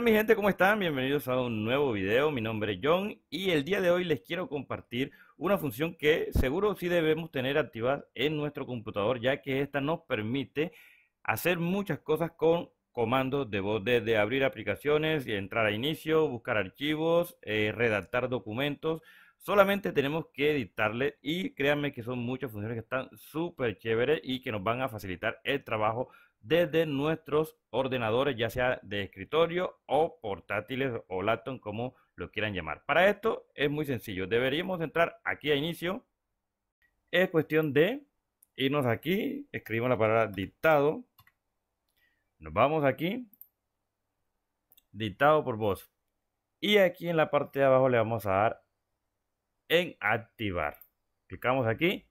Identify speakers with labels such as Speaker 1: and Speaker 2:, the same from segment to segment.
Speaker 1: mi gente? ¿Cómo están? Bienvenidos a un nuevo video. Mi nombre es John y el día de hoy les quiero compartir una función que seguro sí debemos tener activada en nuestro computador ya que esta nos permite hacer muchas cosas con comandos de voz desde abrir aplicaciones, entrar a inicio, buscar archivos, eh, redactar documentos. Solamente tenemos que editarle y créanme que son muchas funciones que están súper chéveres y que nos van a facilitar el trabajo desde nuestros ordenadores, ya sea de escritorio o portátiles o laptop, como lo quieran llamar. Para esto es muy sencillo. Deberíamos entrar aquí a inicio. Es cuestión de irnos aquí, escribimos la palabra dictado. Nos vamos aquí, dictado por voz. Y aquí en la parte de abajo le vamos a dar en activar. Clicamos aquí.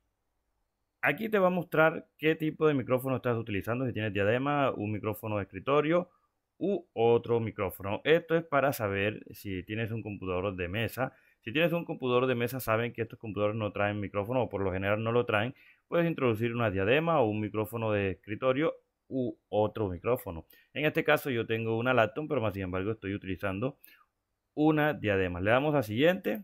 Speaker 1: Aquí te va a mostrar qué tipo de micrófono estás utilizando, si tienes diadema, un micrófono de escritorio u otro micrófono. Esto es para saber si tienes un computador de mesa. Si tienes un computador de mesa, saben que estos computadores no traen micrófono o por lo general no lo traen. Puedes introducir una diadema o un micrófono de escritorio u otro micrófono. En este caso yo tengo una laptop, pero más sin embargo estoy utilizando una diadema. Le damos a siguiente.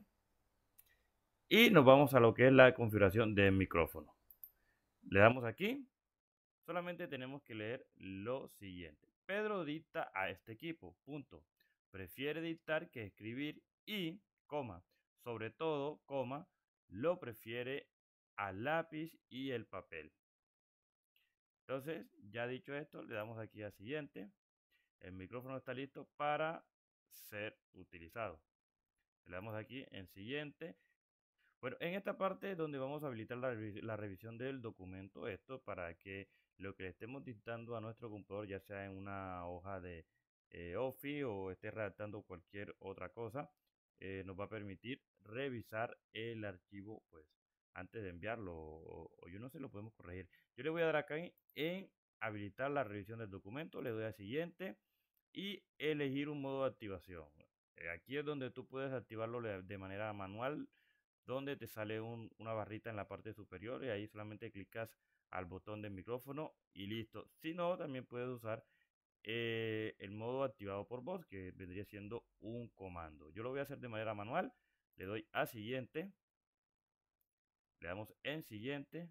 Speaker 1: Y nos vamos a lo que es la configuración del micrófono. Le damos aquí. Solamente tenemos que leer lo siguiente. Pedro dicta a este equipo. Punto. Prefiere dictar que escribir y, coma, sobre todo, coma, lo prefiere al lápiz y el papel. Entonces, ya dicho esto, le damos aquí a siguiente. El micrófono está listo para ser utilizado. Le damos aquí en siguiente bueno, en esta parte donde vamos a habilitar la, revisión del documento, esto para que lo que le estemos dictando a nuestro computador, ya sea en una hoja de eh, Office o esté redactando cualquier otra cosa, eh, nos va a permitir revisar el archivo, pues, antes de enviarlo o, yo no sé, lo podemos corregir. Yo le voy a dar acá en, habilitar la revisión del documento, le doy a siguiente y elegir un modo de activación. Eh, aquí es donde tú puedes activarlo de manera manual donde te sale una barrita en la parte superior y ahí solamente clicas al botón del micrófono y listo. Si no, también puedes usar eh, el modo activado por voz, que vendría siendo un comando. Yo lo voy a hacer de manera manual. Le doy a siguiente. Le damos en siguiente.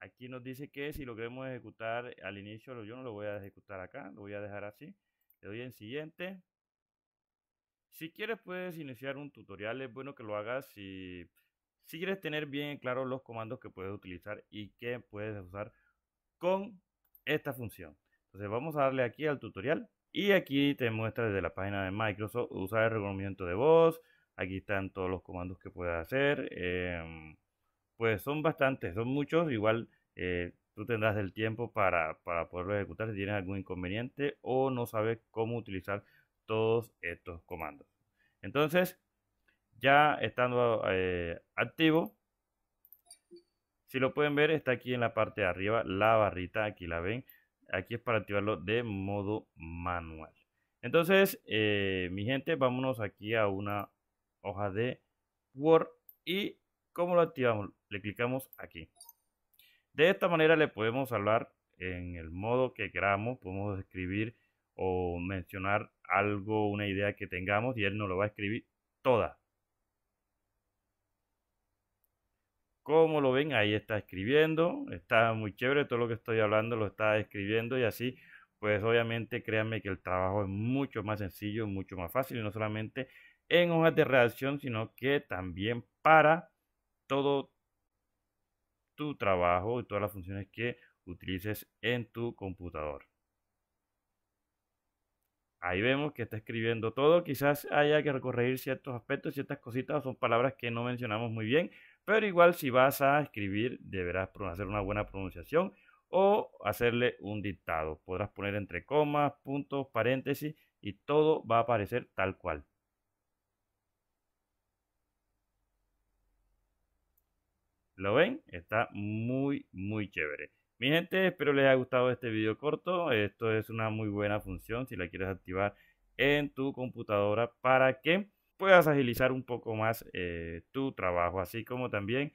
Speaker 1: Aquí nos dice que si lo queremos ejecutar al inicio, yo no lo voy a ejecutar acá, lo voy a dejar así. Le doy en siguiente. Si quieres puedes iniciar un tutorial, es bueno que lo hagas si si quieres tener bien claro los comandos que puedes utilizar y que puedes usar con esta función. Entonces vamos a darle aquí al tutorial y aquí te muestra desde la página de Microsoft usar el reconocimiento de voz. Aquí están todos los comandos que puedes hacer. Em, pues son bastantes, son muchos. Igual eh, tú tendrás el tiempo para, para poderlo ejecutar si tienes algún inconveniente o no sabes cómo utilizar todos estos comandos. Entonces, ya estando eh, activo, si lo pueden ver, está aquí en la parte de arriba, la barrita, aquí la ven. Aquí es para activarlo de modo manual. Entonces, eh, mi gente, vámonos aquí a una hoja de Word y ¿cómo lo activamos? Le clicamos aquí. De esta manera le podemos hablar en el modo que queramos, podemos escribir o mencionar algo, una idea que tengamos y él nos lo va a escribir toda. ¿Cómo lo ven? Ahí está escribiendo, está muy chévere, todo lo que estoy hablando lo está escribiendo y así, pues obviamente créanme que el trabajo es mucho más sencillo, mucho más fácil, y no solamente en hojas de redacción, sino que también para todo tu trabajo y todas las funciones que utilices en tu computador. Ahí vemos que está escribiendo todo. Quizás haya que recorrer ciertos aspectos, ciertas cositas, son palabras que no mencionamos muy bien, pero igual si vas a escribir, deberás hacer una buena pronunciación o hacerle un dictado. Podrás poner entre comas, puntos, paréntesis y todo va a aparecer tal cual. ¿Lo ven? Está muy, muy chévere. Mi gente, espero les haya gustado este video corto. Esto es una muy buena función si la quieres activar en tu computadora para que puedas agilizar un poco más eh, tu trabajo, así como también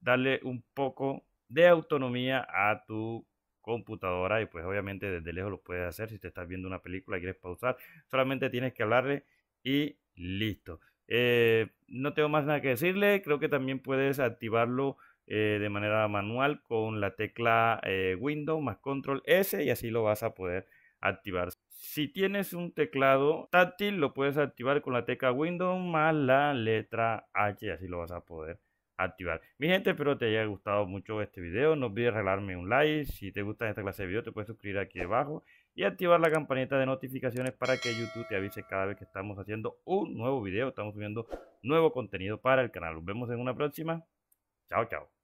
Speaker 1: darle un poco de autonomía a tu computadora y pues obviamente desde lejos lo puedes hacer si te estás viendo una película y quieres pausar solamente tienes que hablarle y listo eh, no tengo más nada que decirle creo que también puedes activarlo eh, de manera manual con la tecla Windows más Control S y así lo vas a poder activar si tienes un teclado táctil, lo puedes activar con la tecla Windows más la letra H, así lo vas a poder activar. Mi gente, espero te haya gustado mucho este video. No olvides regalarme un like. Si te gusta esta clase de video, te puedes suscribir aquí debajo y activar la campanita de notificaciones para que YouTube te avise cada vez que estamos haciendo un nuevo video. Estamos subiendo nuevo contenido para el canal. Nos vemos en una próxima. Chao, chao.